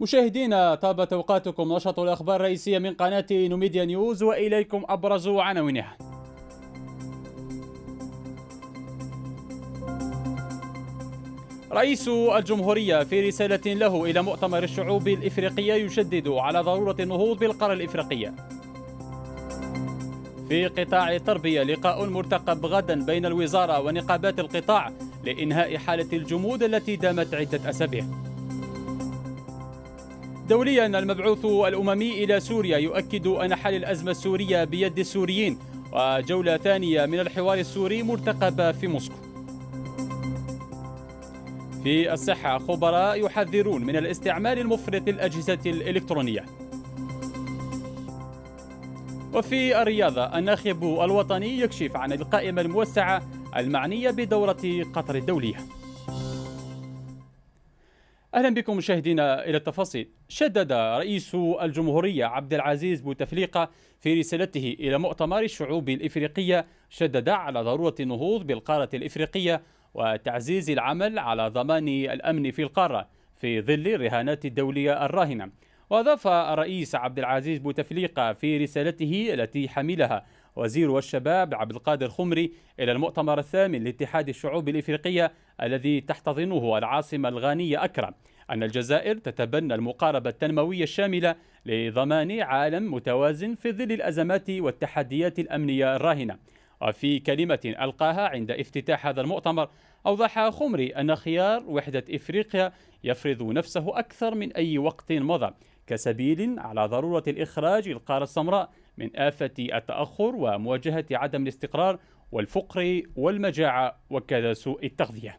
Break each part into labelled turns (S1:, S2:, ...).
S1: مشاهدينا طابت اوقاتكم نشاط الاخبار الرئيسيه من قناه نوميديا نيوز واليكم ابرز عناوينها. رئيس الجمهورية في رسالة له إلى مؤتمر الشعوب الإفريقية يشدد على ضرورة النهوض بالقارة الإفريقية في قطاع التربية لقاء مرتقب غدا بين الوزارة ونقابات القطاع لإنهاء حالة الجمود التي دامت عدة أسابيع دوليا المبعوث الأممي إلى سوريا يؤكد أن حل الأزمة السورية بيد السوريين وجولة ثانية من الحوار السوري مرتقبة في موسكو في الصحة خبراء يحذرون من الاستعمال المفرط للأجهزة الإلكترونية وفي الرياضة الناخب الوطني يكشف عن القائمة الموسعة المعنية بدورة قطر الدولية اهلا بكم مشاهدينا الى التفاصيل شدد رئيس الجمهوريه عبد العزيز بوتفليقه في رسالته الى مؤتمر الشعوب الافريقيه شدد على ضروره النهوض بالقاره الافريقيه وتعزيز العمل على ضمان الامن في القاره في ظل الرهانات الدوليه الراهنه وأضاف الرئيس عبد العزيز بوتفليقة في رسالته التي حملها وزير الشباب عبد القادر خمري إلى المؤتمر الثامن لاتحاد الشعوب الإفريقية الذي تحتضنه العاصمة الغانية أكرم أن الجزائر تتبنى المقاربة التنموية الشاملة لضمان عالم متوازن في ظل الأزمات والتحديات الأمنية الراهنة وفي كلمة ألقاها عند افتتاح هذا المؤتمر أوضح خمري أن خيار وحدة إفريقيا يفرض نفسه أكثر من أي وقت مضى كسبيل على ضرورة الإخراج القارة السمراء من آفة التأخر ومواجهة عدم الاستقرار والفقر والمجاعة وكذا سوء التغذية.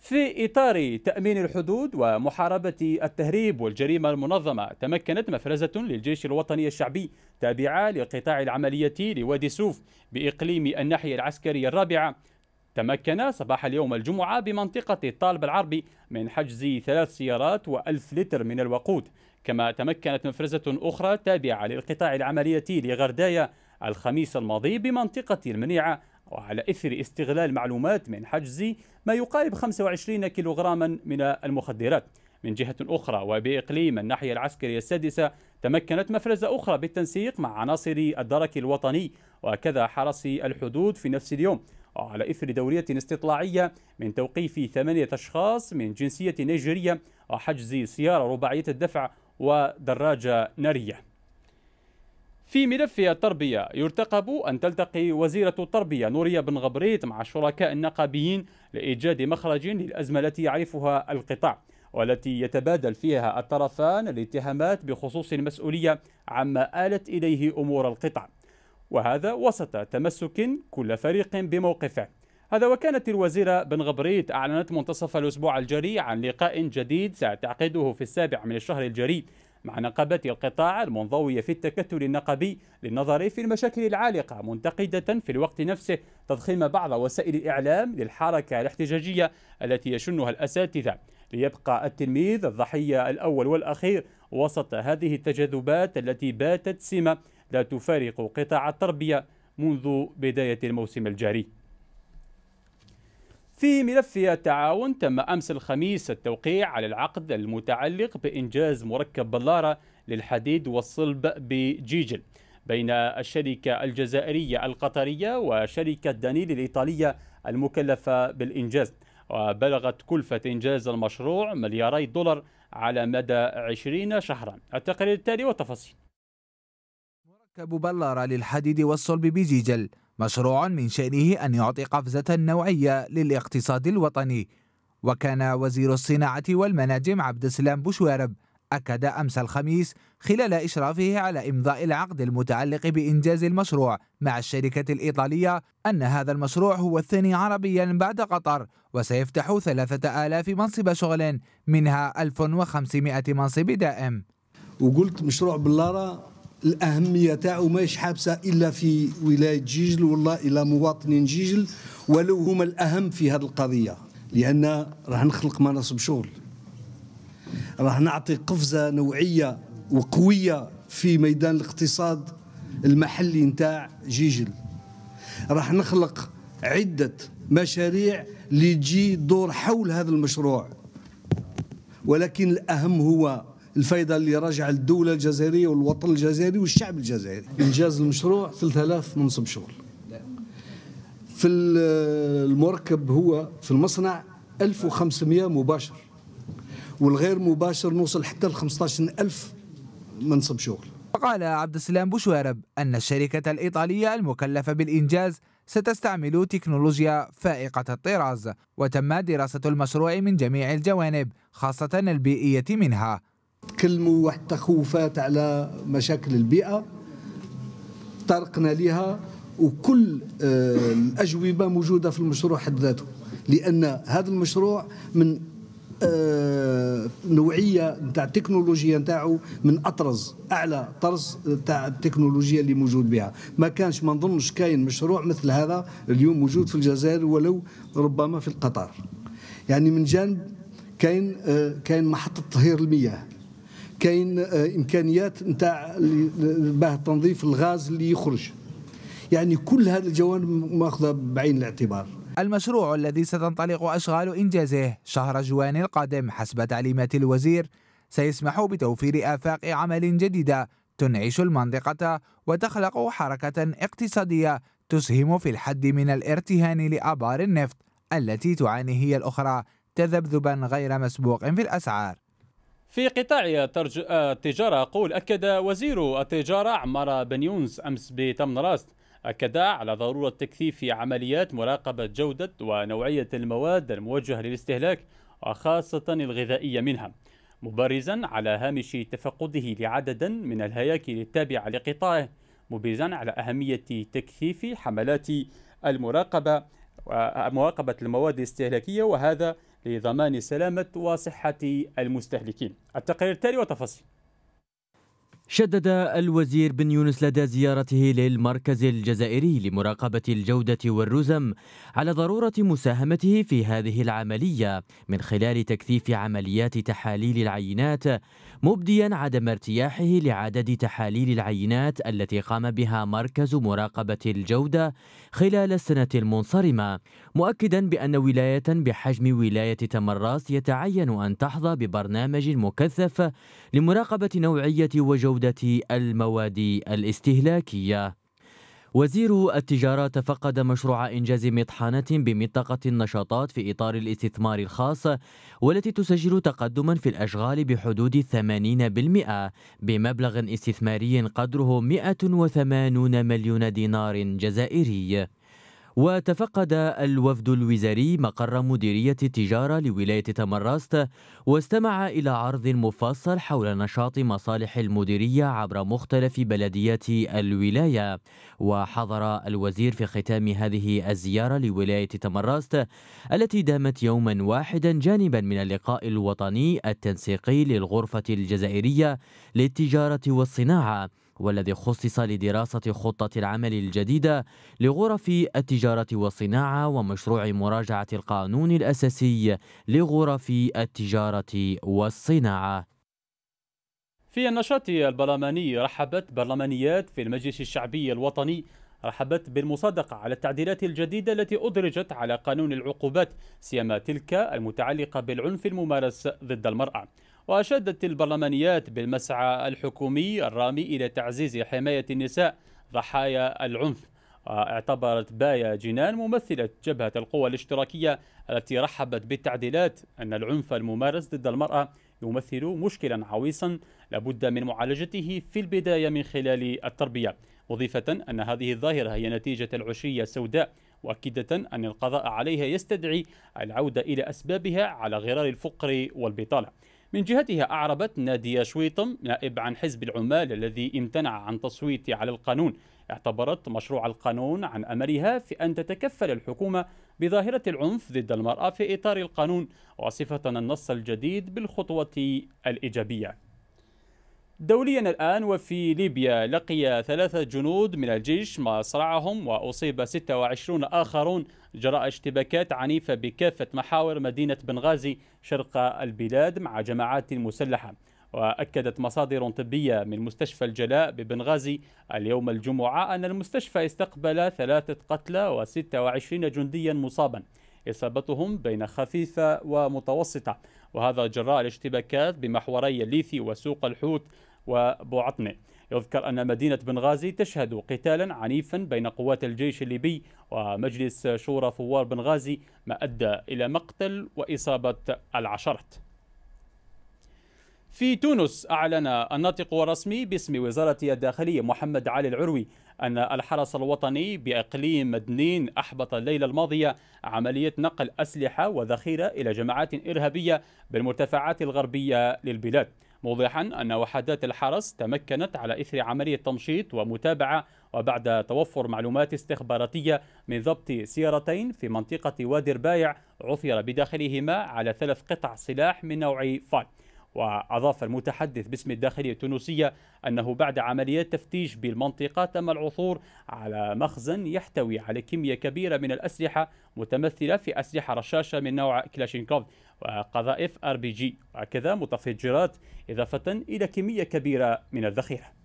S1: في إطار تأمين الحدود ومحاربة التهريب والجريمة المنظمة تمكنت مفرزة للجيش الوطني الشعبي تابعة لقطاع العملية لوادي سوف بإقليم الناحية العسكرية الرابعة تمكن صباح اليوم الجمعة بمنطقة الطالب العربي من حجز ثلاث سيارات وألف لتر من الوقود كما تمكنت مفرزة أخرى تابعة للقطاع العملياتي لغردايا الخميس الماضي بمنطقة المنيعة وعلى إثر استغلال معلومات من حجز ما يقارب 25 كيلوغراما من المخدرات من جهة أخرى وبإقليم الناحية العسكرية السادسة تمكنت مفرزة أخرى بالتنسيق مع عناصر الدرك الوطني وكذا حرس الحدود في نفس اليوم على إثر دورية استطلاعية من توقيف ثمانية أشخاص من جنسية نيجيريا وحجز سيارة رباعية الدفع ودراجة نارية في ملف التربية يرتقب أن تلتقي وزيرة التربية نوريا بن غبريت مع الشركاء النقابيين لإيجاد مخرج للأزمة التي يعرفها القطاع والتي يتبادل فيها الطرفان الاتهامات بخصوص المسؤولية عما آلت إليه أمور القطاع وهذا وسط تمسك كل فريق بموقفه هذا وكانت الوزيرة بن غبريت أعلنت منتصف الأسبوع الجري عن لقاء جديد ستعقده في السابع من الشهر الجري مع نقابة القطاع المنضوية في التكتل النقبي للنظر في المشاكل العالقة منتقدة في الوقت نفسه تضخيم بعض وسائل الإعلام للحركة الاحتجاجية التي يشنها الأساتذة ليبقى التلميذ الضحية الأول والأخير وسط هذه التجاذبات التي باتت سمة لا تفارق قطاع التربية منذ بداية الموسم الجاري في ملف التعاون تم أمس الخميس التوقيع على العقد المتعلق بإنجاز مركب بلارة للحديد والصلب بجيجل بين الشركة الجزائرية القطرية وشركة دانيل الإيطالية المكلفة بالإنجاز وبلغت كلفة إنجاز المشروع ملياري دولار على مدى 20 شهرا التقرير التالي والتفاصيل
S2: مركب بلارة للحديد والصلب بجيجل مشروع من شأنه أن يعطي قفزة نوعية للاقتصاد الوطني وكان وزير الصناعة والمناجم عبد السلام بوشوارب أكد أمس الخميس خلال إشرافه على إمضاء العقد المتعلق بإنجاز المشروع مع الشركة الإيطالية أن هذا المشروع هو الثاني عربيا بعد قطر وسيفتح 3000 منصب شغل منها 1500 منصب دائم
S3: وقلت مشروع بلارة الاهميه تاعو ماهيش حابسه الا في ولايه جيجل والله الى مواطنين جيجل ولو هما الاهم في هذه القضيه لان راح نخلق مناصب شغل راح نعطي قفزه نوعيه وقويه في ميدان الاقتصاد المحلي نتاع جيجل راح نخلق عده مشاريع لتجي دور حول هذا المشروع ولكن الاهم هو الفايدة اللي راجع للدولة الجزائرية والوطن الجزائري والشعب الجزائري إنجاز المشروع 3000 منصب شغل في المركب هو في المصنع 1500 مباشر والغير مباشر نوصل حتى ل 15000 منصب شغل
S2: قال عبد السلام بوشوارب أن الشركة الإيطالية المكلفة بالإنجاز ستستعمل تكنولوجيا فائقة الطراز وتم دراسة المشروع من جميع الجوانب خاصة البيئية منها
S3: تكلموا واحد التخوفات على مشاكل البيئه طرقنا لها وكل آه، الاجوبه موجوده في المشروع حد ذاته لان هذا المشروع من آه، نوعيه نتاع التكنولوجيا نتاعو من اطرز اعلى طرز نتاع التكنولوجيا اللي موجود بها ما كانش ما نظنش كاين مشروع مثل هذا اليوم موجود في الجزائر ولو ربما في القطار يعني من جانب كاين آه، كاين محطه تطهير المياه كاين آه، امكانيات نتاع باه تنظيف الغاز اللي يخرج يعني كل هذه الجوانب ماخذه بعين الاعتبار
S2: المشروع الذي ستنطلق أشغال إنجازه شهر جوان القادم حسب تعليمات الوزير سيسمح بتوفير آفاق عمل جديدة تنعش المنطقة وتخلق حركة اقتصادية تسهم في الحد من الارتهان لآبار النفط التي تعاني هي الأخرى تذبذبا غير مسبوق في الأسعار
S1: في قطاع آه، التجارة أقول أكد وزير التجارة عمار بن يونس أمس راست أكد على ضرورة تكثيف عمليات مراقبة جودة ونوعية المواد الموجهة للاستهلاك وخاصة الغذائية منها مبرزا على هامش تفقده لعدد من الهياكل التابعة لقطاعه مبرزا على أهمية تكثيف حملات المراقبة ومراقبة المواد الاستهلاكية وهذا لضمان سلامة وصحة المستهلكين التقرير التالي وتفاصيل
S4: شدد الوزير بن يونس لدى زيارته للمركز الجزائري لمراقبة الجودة والرزم على ضرورة مساهمته في هذه العملية من خلال تكثيف عمليات تحاليل العينات مبديا عدم ارتياحه لعدد تحاليل العينات التي قام بها مركز مراقبة الجودة خلال السنة المنصرمة مؤكدا بأن ولاية بحجم ولاية تمراس يتعين أن تحظى ببرنامج مكثف لمراقبة نوعية وجودة المواد الاستهلاكية وزير التجارة تفقد مشروع إنجاز مطحنة بمنطقة النشاطات في إطار الاستثمار الخاص والتي تسجل تقدما في الأشغال بحدود 80% بمبلغ استثماري قدره 180 مليون دينار جزائري وتفقد الوفد الوزاري مقر مديرية التجارة لولاية تمراست واستمع إلى عرض مفصل حول نشاط مصالح المديرية عبر مختلف بلديات الولاية وحضر الوزير في ختام هذه الزيارة لولاية تمراست التي دامت يوما واحدا جانبا من اللقاء الوطني التنسيقي للغرفة الجزائرية للتجارة والصناعة والذي خصص لدراسة خطة العمل الجديدة لغرف التجارة والصناعة ومشروع مراجعة القانون الأساسي لغرف التجارة والصناعة
S1: في النشاط البرلماني رحبت برلمانيات في المجلس الشعبي الوطني رحبت بالمصادقة على التعديلات الجديدة التي أدرجت على قانون العقوبات سيما تلك المتعلقة بالعنف الممارس ضد المرأة وأشادت البرلمانيات بالمسعى الحكومي الرامي إلى تعزيز حماية النساء ضحايا العنف اعتبرت بايا جنان ممثلة جبهة القوى الاشتراكية التي رحبت بالتعديلات أن العنف الممارس ضد المرأة يمثل مشكلا عويصا لابد من معالجته في البداية من خلال التربية مضيفة أن هذه الظاهرة هي نتيجة العشية السوداء مؤكدة أن القضاء عليها يستدعي العودة إلى أسبابها على غرار الفقر والبطالة من جهتها أعربت نادية شويطم نائب عن حزب العمال الذي امتنع عن تصويت على القانون اعتبرت مشروع القانون عن أمرها في أن تتكفل الحكومة بظاهرة العنف ضد المرأة في إطار القانون وصفة النص الجديد بالخطوة الإيجابية دوليا الآن وفي ليبيا لقي ثلاثة جنود من الجيش ما صرعهم وأصيب 26 آخرون جراء اشتباكات عنيفة بكافة محاور مدينة بنغازي شرق البلاد مع جماعات مسلحة وأكدت مصادر طبية من مستشفى الجلاء ببنغازي اليوم الجمعة أن المستشفى استقبل ثلاثة قتلى و26 جنديا مصابا إصابتهم بين خفيفة ومتوسطة وهذا جراء الاشتباكات بمحوري الليثي وسوق الحوت وبوعطنة يذكر أن مدينة بنغازي تشهد قتالا عنيفا بين قوات الجيش الليبي ومجلس شورى ثوار بنغازي ما أدى إلى مقتل وإصابة العشرات في تونس أعلن الناطق الرسمي باسم وزارة الداخلية محمد علي العروي أن الحرس الوطني بإقليم مدنين أحبط الليلة الماضية عملية نقل أسلحة وذخيرة إلى جماعات إرهابية بالمرتفعات الغربية للبلاد موضحا أن وحدات الحرس تمكنت على إثر عملية تمشيط ومتابعة وبعد توفر معلومات استخباراتية من ضبط سيارتين في منطقة وادي البايع عثر بداخلهما على ثلاث قطع سلاح من نوع فال وأضاف المتحدث باسم الداخلية التونسية أنه بعد عمليات تفتيش بالمنطقة تم العثور على مخزن يحتوي على كمية كبيرة من الأسلحة متمثلة في أسلحة رشاشة من نوع كلاشينكوف وقذائف ار بي جي وكذا متفجرات إضافة إلى كمية كبيرة من الذخيرة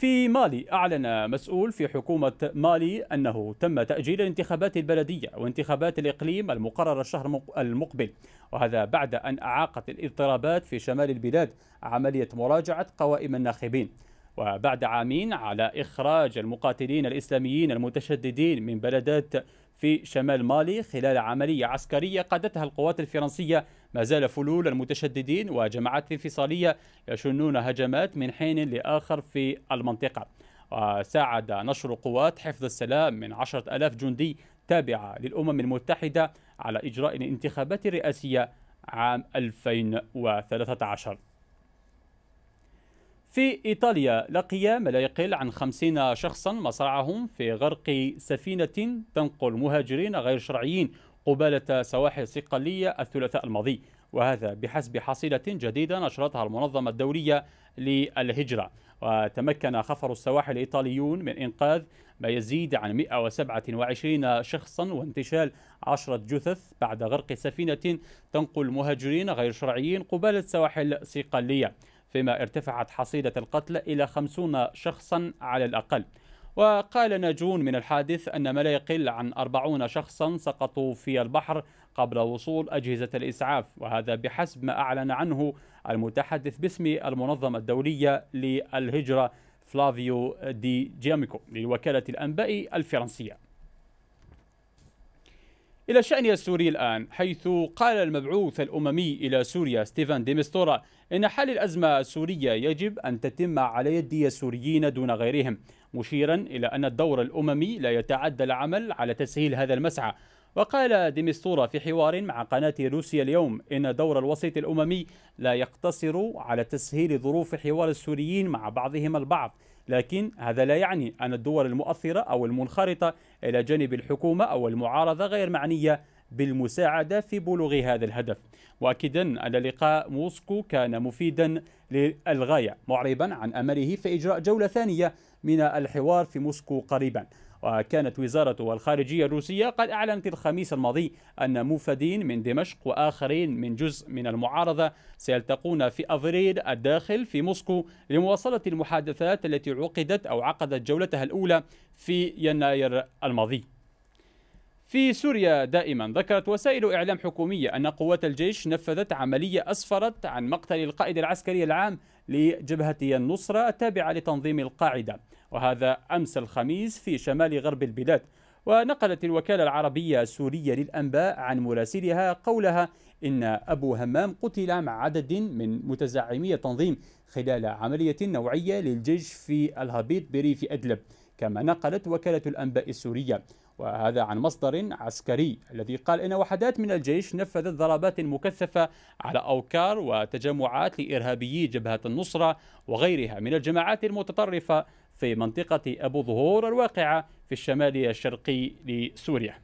S1: في مالي أعلن مسؤول في حكومة مالي أنه تم تأجيل الانتخابات البلدية وانتخابات الإقليم المقررة الشهر المقبل وهذا بعد أن أعاقت الاضطرابات في شمال البلاد عملية مراجعة قوائم الناخبين وبعد عامين على إخراج المقاتلين الإسلاميين المتشددين من بلدات في شمال مالي خلال عملية عسكرية قادتها القوات الفرنسية ما زال فلول المتشددين وجماعات انفصالية يشنون هجمات من حين لآخر في المنطقة وساعد نشر قوات حفظ السلام من عشرة ألاف جندي تابعة للأمم المتحدة على إجراء الانتخابات الرئاسية عام 2013 في إيطاليا لقي ما لا يقل عن خمسين شخصا مصرعهم في غرق سفينة تنقل مهاجرين غير شرعيين قبالة سواحل صقلية الثلاثاء الماضي وهذا بحسب حصيلة جديدة نشرتها المنظمة الدولية للهجرة وتمكن خفر السواحل الإيطاليون من إنقاذ ما يزيد عن 127 شخصا وانتشال عشرة جثث بعد غرق سفينة تنقل مهاجرين غير شرعيين قبالة سواحل صقلية فيما ارتفعت حصيلة القتلى إلى 50 شخصا على الأقل وقال ناجون من الحادث أن ما لا يقل عن أربعون شخصا سقطوا في البحر قبل وصول أجهزة الإسعاف وهذا بحسب ما أعلن عنه المتحدث باسم المنظمة الدولية للهجرة فلافيو دي جيميكو لوكالة الأنباء الفرنسية إلى شأن السوري الآن حيث قال المبعوث الأممي إلى سوريا ستيفان ديمستورا إن حل الأزمة السورية يجب أن تتم على يد السوريين دون غيرهم مشيرا إلى أن الدور الأممي لا يتعدى العمل على تسهيل هذا المسعى وقال ديمستورا في حوار مع قناة روسيا اليوم إن دور الوسيط الأممي لا يقتصر على تسهيل ظروف حوار السوريين مع بعضهم البعض لكن هذا لا يعني أن الدول المؤثرة أو المنخرطة إلى جانب الحكومة أو المعارضة غير معنية بالمساعدة في بلوغ هذا الهدف مؤكدا أن لقاء موسكو كان مفيدا للغاية معربا عن أمله في إجراء جولة ثانية من الحوار في موسكو قريبا وكانت وزارة الخارجية الروسية قد أعلنت الخميس الماضي أن موفدين من دمشق وآخرين من جزء من المعارضة سيلتقون في أفريل الداخل في موسكو لمواصلة المحادثات التي عقدت أو عقدت جولتها الأولى في يناير الماضي في سوريا دائما ذكرت وسائل إعلام حكومية أن قوات الجيش نفذت عملية أسفرت عن مقتل القائد العسكري العام لجبهة النصرة التابعة لتنظيم القاعدة وهذا أمس الخميس في شمال غرب البلاد ونقلت الوكالة العربية السورية للأنباء عن مراسلها قولها إن أبو همام قتل مع عدد من متزعمي التنظيم خلال عملية نوعية للجيش في الهبيط بريف أدلب كما نقلت وكالة الأنباء السورية وهذا عن مصدر عسكري الذي قال إن وحدات من الجيش نفذت ضربات مكثفة على أوكار وتجمعات لإرهابيي جبهة النصرة وغيرها من الجماعات المتطرفة في منطقة أبو ظهور الواقعة في الشمال الشرقي لسوريا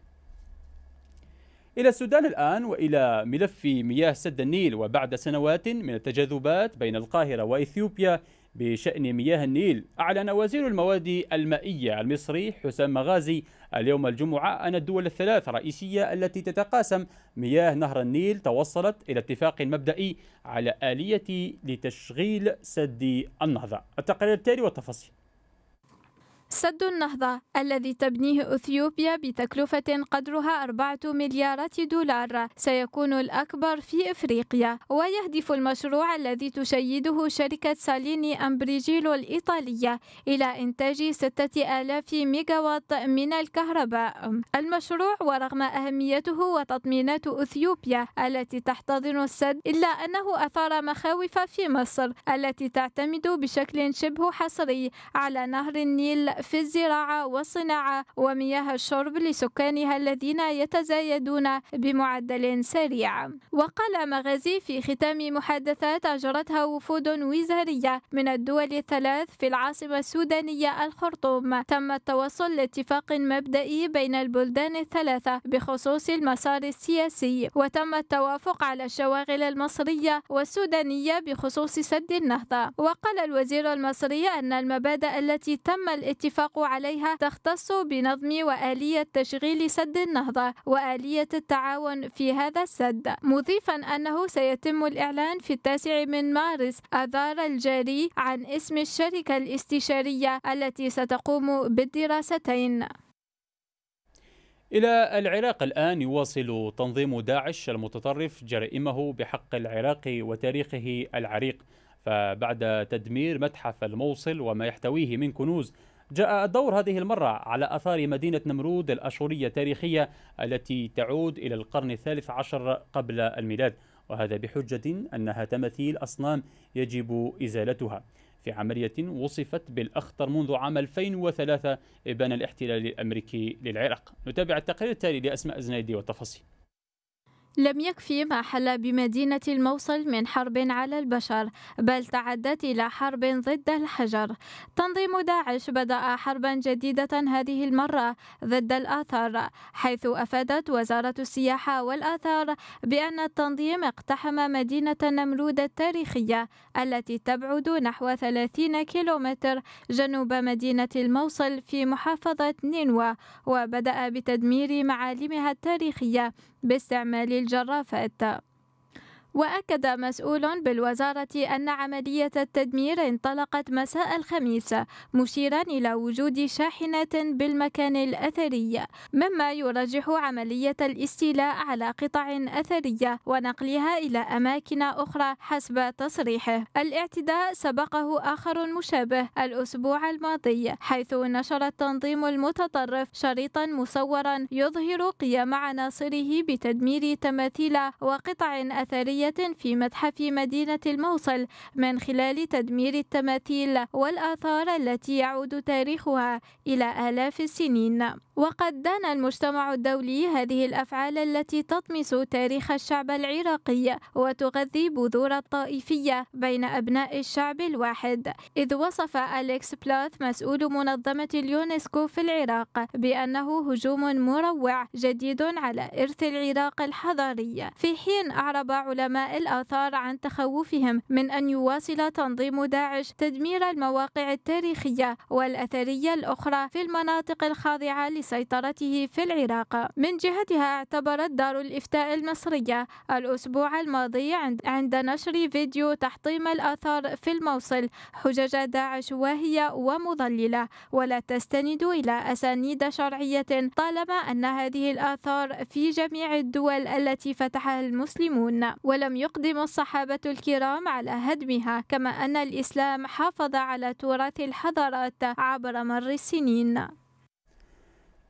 S1: إلى السودان الآن وإلى ملف مياه سد النيل وبعد سنوات من التجاذبات بين القاهرة وإثيوبيا بشأن مياه النيل أعلن وزير المواد المائية المصري حسام مغازي اليوم الجمعة أن الدول الثلاث الرئيسية التي تتقاسم مياه نهر النيل توصلت إلى اتفاق مبدئي على آلية لتشغيل سد النهضة التقرير التالي والتفاصيل
S5: سد النهضة الذي تبنيه أثيوبيا بتكلفة قدرها 4 مليارات دولار سيكون الأكبر في إفريقيا ويهدف المشروع الذي تشيده شركة ساليني أمبريجيلو الإيطالية إلى إنتاج 6000 ميجاوات من الكهرباء المشروع ورغم أهميته وتطمينات أثيوبيا التي تحتضن السد إلا أنه أثار مخاوف في مصر التي تعتمد بشكل شبه حصري على نهر النيل في الزراعة والصناعة ومياه الشرب لسكانها الذين يتزايدون بمعدل سريع وقال مغازي في ختام محادثات أجرتها وفود وزارية من الدول الثلاث في العاصمة السودانية الخرطوم تم التوصل لاتفاق مبدئي بين البلدان الثلاثة بخصوص المسار السياسي وتم التوافق على الشواغل المصرية والسودانية بخصوص سد النهضة وقال الوزير المصري أن المبادئ التي تم الاتفاق الاتفاق عليها تختص بنظم وآلية تشغيل سد النهضة وآلية التعاون في هذا السد مضيفا أنه سيتم الإعلان في التاسع من مارس آذار الجاري عن اسم الشركة الاستشارية التي ستقوم بالدراستين
S1: إلى العراق الآن يواصل تنظيم داعش المتطرف جرائمه بحق العراق وتاريخه العريق فبعد تدمير متحف الموصل وما يحتويه من كنوز جاء الدور هذه المرة على أثار مدينة نمرود الأشورية التاريخية التي تعود إلى القرن الثالث عشر قبل الميلاد وهذا بحجة أنها تماثيل أصنام يجب إزالتها في عملية وصفت بالأخطر منذ عام 2003 إبان الاحتلال الأمريكي للعراق نتابع التقرير التالي لأسماء زنيدي والتفاصيل
S5: لم يكفي ما حل بمدينة الموصل من حرب على البشر بل تعدت إلى حرب ضد الحجر تنظيم داعش بدأ حربا جديدة هذه المرة ضد الآثار حيث أفادت وزارة السياحة والآثار بأن التنظيم اقتحم مدينة نمرود التاريخية التي تبعد نحو 30 كيلومتر جنوب مدينة الموصل في محافظة نينوى وبدأ بتدمير معالمها التاريخية باستعمال الجرة فأنت وأكد مسؤول بالوزارة أن عملية التدمير انطلقت مساء الخميس مشيرا إلى وجود شاحنة بالمكان الأثري مما يرجح عملية الاستيلاء على قطع أثرية ونقلها إلى أماكن أخرى حسب تصريحه الاعتداء سبقه آخر مشابه الأسبوع الماضي حيث نشر التنظيم المتطرف شريطا مصورا يظهر قيام عناصره بتدمير تماثيل وقطع أثرية في متحف مدينة الموصل من خلال تدمير التماثيل والآثار التي يعود تاريخها إلى آلاف السنين وقد دان المجتمع الدولي هذه الأفعال التي تطمس تاريخ الشعب العراقي وتغذي بذور الطائفية بين أبناء الشعب الواحد إذ وصف أليكس بلاث مسؤول منظمة اليونسكو في العراق بأنه هجوم مروع جديد على إرث العراق الحضاري في حين أعرب علماء الآثار عن تخوفهم من أن يواصل تنظيم داعش تدمير المواقع التاريخية والأثرية الأخرى في المناطق الخاضعة سيطرته في العراق من جهتها اعتبرت دار الإفتاء المصرية الأسبوع الماضي عند نشر فيديو تحطيم الآثار في الموصل حجج داعش واهية ومضللة ولا تستند إلى أسانيد شرعية طالما أن هذه الآثار في جميع الدول التي فتحها المسلمون ولم يقدم الصحابة الكرام على هدمها كما أن الإسلام حافظ على تراث الحضارات عبر مر السنين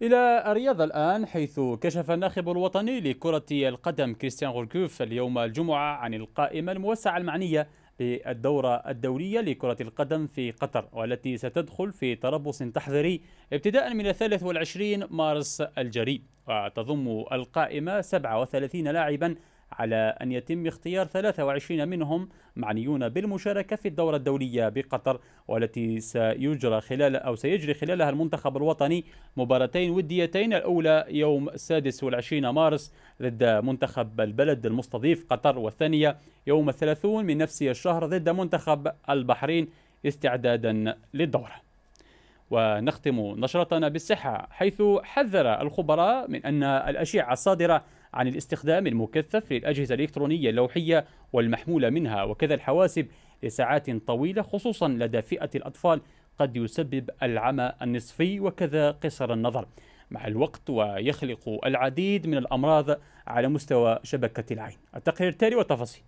S1: إلى الرياض الآن حيث كشف الناخب الوطني لكرة القدم كريستيان غوركوف اليوم الجمعة عن القائمة الموسعة المعنية بالدورة الدولية لكرة القدم في قطر والتي ستدخل في تربص تحضيري ابتداء من الثالث والعشرين مارس الجري وتضم القائمة 37 لاعباً على أن يتم اختيار 23 منهم معنيون بالمشاركة في الدورة الدولية بقطر والتي سيجرى خلال أو سيجري خلالها المنتخب الوطني مباراتين وديتين الأولى يوم 26 مارس ضد منتخب البلد المستضيف قطر والثانية يوم 30 من نفس الشهر ضد منتخب البحرين استعدادا للدورة ونختم نشرتنا بالصحة حيث حذر الخبراء من أن الأشعة الصادرة عن الاستخدام المكثف للأجهزة الإلكترونية اللوحية والمحمولة منها وكذا الحواسب لساعات طويلة خصوصا لدى فئة الأطفال قد يسبب العمى النصفي وكذا قصر النظر مع الوقت ويخلق العديد من الأمراض على مستوى شبكة العين التقرير التالي والتفاصيل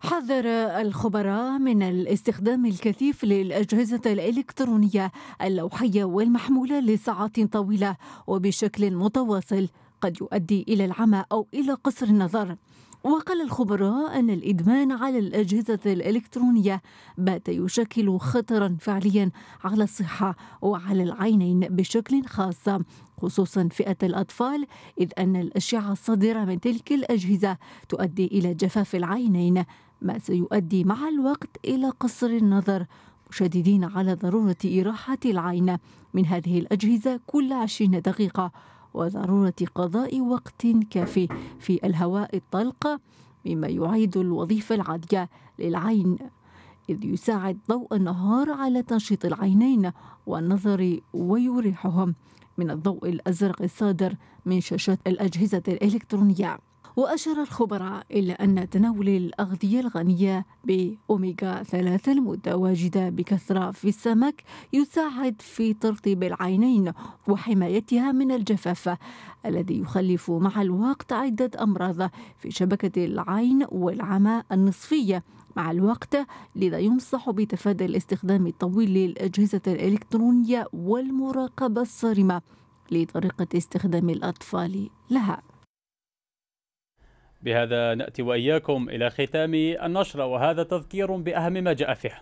S6: حذر الخبراء من الاستخدام الكثيف للأجهزة الإلكترونية اللوحية والمحمولة لساعات طويلة وبشكل متواصل قد يؤدي إلى العمى أو إلى قصر النظر وقال الخبراء أن الإدمان على الأجهزة الإلكترونية بات يشكل خطرا فعليا على الصحة وعلى العينين بشكل خاص خصوصا فئة الأطفال إذ أن الأشعة الصادرة من تلك الأجهزة تؤدي إلى جفاف العينين ما سيؤدي مع الوقت إلى قصر النظر مشددين على ضرورة إراحة العين من هذه الأجهزة كل عشرين دقيقة وضروره قضاء وقت كافي في الهواء الطلق مما يعيد الوظيفه العاديه للعين إذ يساعد ضوء النهار على تنشيط العينين والنظر ويريحهم من الضوء الأزرق الصادر من شاشات الأجهزة الإلكترونية وأشار الخبراء إلى أن تناول الأغذية الغنية بأوميغا 3 المتواجدة بكثرة في السمك يساعد في ترطيب العينين وحمايتها من الجفاف الذي يخلف مع الوقت عدة أمراض في شبكة العين والعمى النصفية مع الوقت لذا ينصح بتفادي الاستخدام الطويل للأجهزة الإلكترونية والمراقبة الصارمة لطريقة استخدام الأطفال لها
S1: بهذا ناتي واياكم الى ختام النشره وهذا تذكير باهم ما جاء فيها.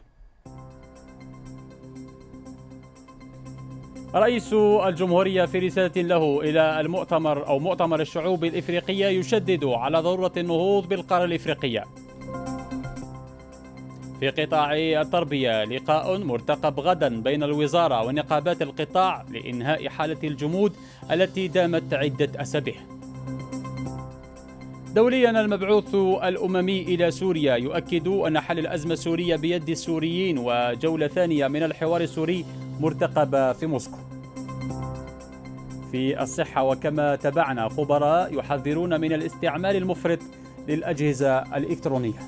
S1: رئيس الجمهورية في رسالة له إلى المؤتمر أو مؤتمر الشعوب الإفريقية يشدد على ضرورة النهوض بالقارة الإفريقية. في قطاع التربية لقاء مرتقب غدا بين الوزارة ونقابات القطاع لإنهاء حالة الجمود التي دامت عدة أسابيع. دوليا المبعوث الاممي الى سوريا يؤكد ان حل الازمه السوريه بيد السوريين وجوله ثانيه من الحوار السوري مرتقبه في موسكو. في الصحه وكما تابعنا خبراء يحذرون من الاستعمال المفرط للاجهزه الالكترونيه.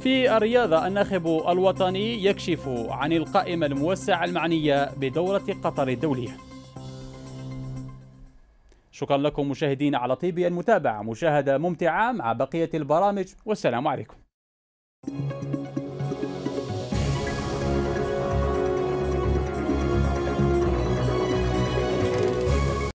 S1: في الرياضه الناخب الوطني يكشف عن القائمه الموسعه المعنيه بدوره قطر الدوليه. شكرا لكم مشاهدينا على طيب المتابعة مشاهدة ممتعة مع بقية البرامج والسلام عليكم